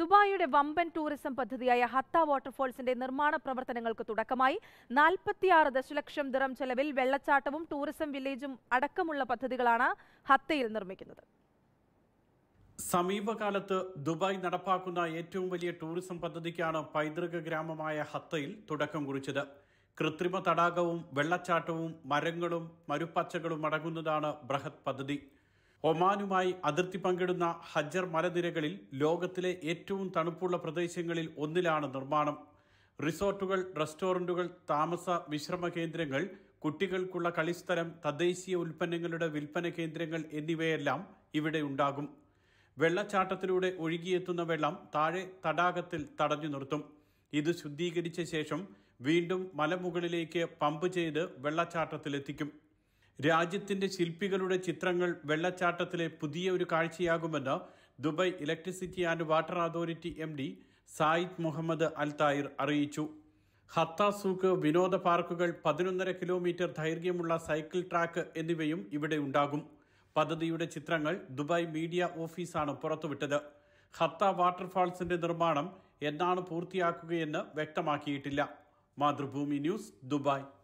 ദുബായിയുടെ വമ്പൻ ടൂറിസം പദ്ധതിയായ ഹത്ത വാട്ടർഫോൾസിന്റെ നിർമ്മാണ പ്രവർത്തനങ്ങൾക്ക് തുടക്കമായി നാൽപ്പത്തിയാറ് ദശലക്ഷം ദിറം ചെലവിൽ വെള്ളച്ചാട്ടവും ടൂറിസം വില്ലേജും അടക്കമുള്ള പദ്ധതികളാണ് ഹത്തയിൽ നിർമ്മിക്കുന്നത് സമീപകാലത്ത് ദുബായ് നടപ്പാക്കുന്ന ഏറ്റവും വലിയ ടൂറിസം പദ്ധതിക്കാണ് പൈതൃക ഗ്രാമമായ ഹത്തയിൽ തുടക്കം കുറിച്ചത് കൃത്രിമ തടാകവും വെള്ളച്ചാട്ടവും മരങ്ങളും മരുപ്പച്ചകളും അടങ്ങുന്നതാണ് ബൃഹത് പദ്ധതി ഒമാനുമായി അതിർത്തി പങ്കിടുന്ന ഹജ്ജർ മലനിരകളിൽ ലോകത്തിലെ ഏറ്റവും തണുപ്പുള്ള പ്രദേശങ്ങളിൽ ഒന്നിലാണ് നിർമ്മാണം റിസോർട്ടുകൾ റെസ്റ്റോറൻറ്റുകൾ താമസ വിശ്രമ കേന്ദ്രങ്ങൾ കുട്ടികൾക്കുള്ള കളിസ്ഥലം തദ്ദേശീയ ഉൽപ്പന്നങ്ങളുടെ വിൽപ്പന കേന്ദ്രങ്ങൾ എന്നിവയെല്ലാം ഇവിടെ ഉണ്ടാകും വെള്ളച്ചാട്ടത്തിലൂടെ ഒഴുകിയെത്തുന്ന വെള്ളം താഴെ തടാകത്തിൽ തടഞ്ഞു നിർത്തും ഇത് ശുദ്ധീകരിച്ച ശേഷം വീണ്ടും മലമുകളിലേക്ക് പമ്പ് ചെയ്ത് വെള്ളച്ചാട്ടത്തിലെത്തിക്കും രാജ്യത്തിന്റെ ശില്പികളുടെ ചിത്രങ്ങൾ വെള്ളച്ചാട്ടത്തിലെ പുതിയ ഒരു കാഴ്ചയാകുമെന്ന് Dubai electricity and water authority M D Saeed Mohammed Al Tayer അറിയിച്ചു ഹത്താസൂക്ക് വിനോദ പാർക്കുകൾ പതിനൊന്നര കിലോമീറ്റർ ദൈർഘ്യമുള്ള സൈക്കിൾ ട്രാക്ക് എന്നിവയും ഇവിടെ ഉണ്ടാകും പദ്ധതിയുടെ ചിത്രങ്ങൾ ദുബായ് മീഡിയ ഓഫീസാണ് പുറത്തുവിട്ടത് ഹത്ത വാട്ടർഫാൾസിന്റെ നിർമ്മാണം എന്നാണ് പൂർത്തിയാക്കുകയെന്ന് വ്യക്തമാക്കിയിട്ടില്ല മാതൃഭൂമി ന്യൂസ് ദുബായ്